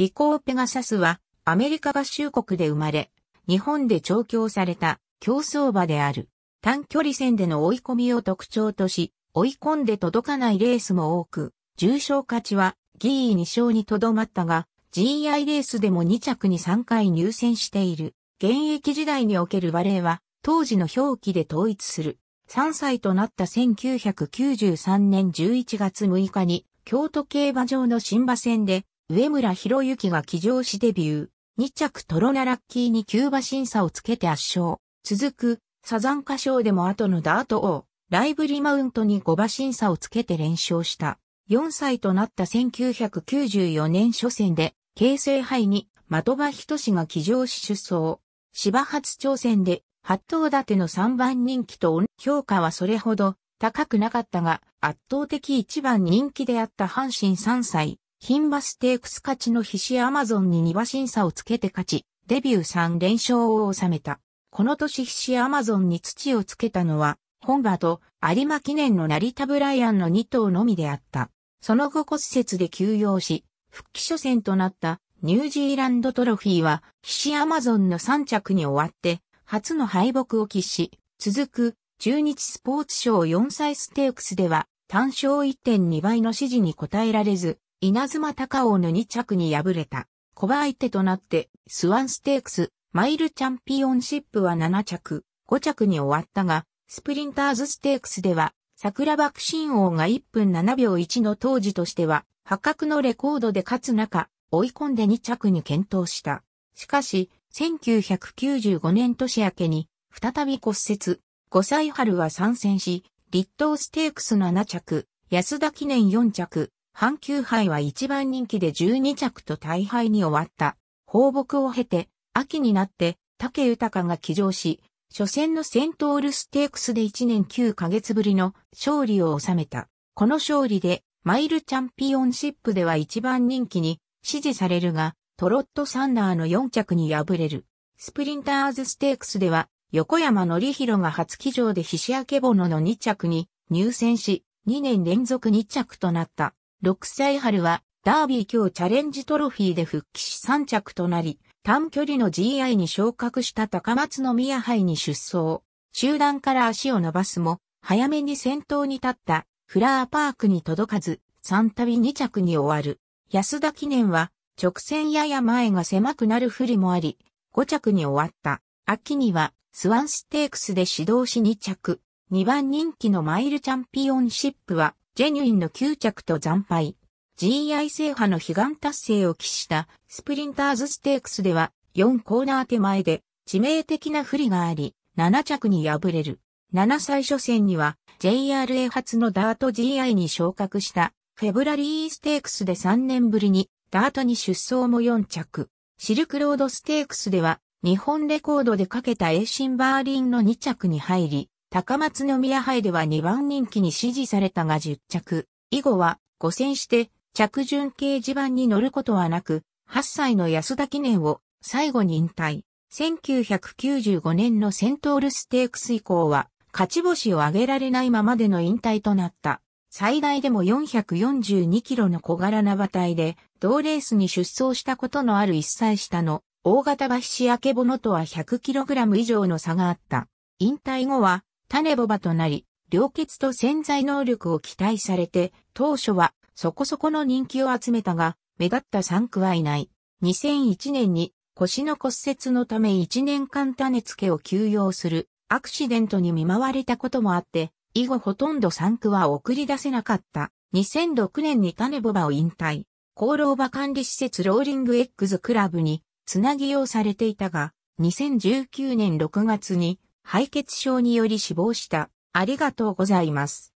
リコーペガサスはアメリカ合衆国で生まれ、日本で調教された競争馬である。短距離戦での追い込みを特徴とし、追い込んで届かないレースも多く、重賞勝ちはギー2勝にとどまったが、GI レースでも2着に3回入選している。現役時代におけるバレーは、当時の表記で統一する。3歳となった1993年11月6日に、京都競馬場の新馬戦で、上村博之が騎乗しデビュー。2着トロナラッキーにキューバ審査をつけて圧勝。続く、サザン歌唱でも後のダート王、ライブリマウントに5馬審査をつけて連勝した。4歳となった1994年初戦で、京成杯に的場仁が騎乗し出走。芝初挑戦で、八頭立ての3番人気と評価はそれほど高くなかったが、圧倒的1番人気であった阪神3歳、ン馬ステークス勝ちの必死アマゾンに2馬審査をつけて勝ち、デビュー3連勝を収めた。この年必死アマゾンに土をつけたのは、本場と有馬記念の成田ブライアンの2頭のみであった。その後骨折で休養し、復帰初戦となったニュージーランドトロフィーは、菱アマゾンの3着に終わって、初の敗北を喫し、続く中日スポーツ賞4歳ステークスでは、単勝1.2倍の指示に応えられず、稲妻高尾の2着に敗れた。小馬相手となって、スワンステークス、マイルチャンピオンシップは7着、5着に終わったが、スプリンターズステークスでは、桜爆心王が1分7秒1の当時としては、破格のレコードで勝つ中、追い込んで2着に検討した。しかし、1995年年明けに、再び骨折。5歳春は参戦し、立東ステークス7着、安田記念4着、阪急杯は一番人気で12着と大敗に終わった。放牧を経て、秋になって、竹豊が騎乗し、初戦のセントールステークスで1年9ヶ月ぶりの勝利を収めた。この勝利で、マイルチャンピオンシップでは一番人気に支持されるが、トロットサンダーの4着に敗れる。スプリンターズステークスでは、横山則弘が初騎乗で菱明けぼのの2着に入選し、2年連続2着となった。6歳春は、ダービー強チャレンジトロフィーで復帰し3着となり、短距離の GI に昇格した高松宮杯に出走。集団から足を伸ばすも、早めに先頭に立ったフラーパークに届かず、3度2着に終わる。安田記念は、直線やや前が狭くなる不利もあり、5着に終わった。秋には、スワンステークスで指導し2着。2番人気のマイルチャンピオンシップは、ジェニュインの9着と惨敗。GI 制覇の悲願達成を期したスプリンターズステークスでは4コーナー手前で致命的な不利があり7着に敗れる。7歳初戦には JRA 初のダート GI に昇格したフェブラリーステークスで3年ぶりにダートに出走も4着。シルクロードステークスでは日本レコードでかけたエーシンバーリンの2着に入り高松宮杯では2番人気に支持されたが10着、以後は5戦して着順掲示板に乗ることはなく、8歳の安田記念を最後に引退。1995年のセントールステークス以降は勝ち星を挙げられないままでの引退となった。最大でも442キロの小柄な馬体で、同レースに出走したことのある1歳下の大型馬菱明けぼのとは1 0 0ラム以上の差があった。引退後は種ボバとなり、良血と潜在能力を期待されて、当初はそこそこの人気を集めたが、目立った産区はいない。2001年に腰の骨折のため1年間種付けを休養するアクシデントに見舞われたこともあって、以後ほとんど産区は送り出せなかった。2006年に種ボバを引退。功労場管理施設ローリング X クラブにつなぎ用されていたが、2019年6月に敗血症により死亡した。ありがとうございます。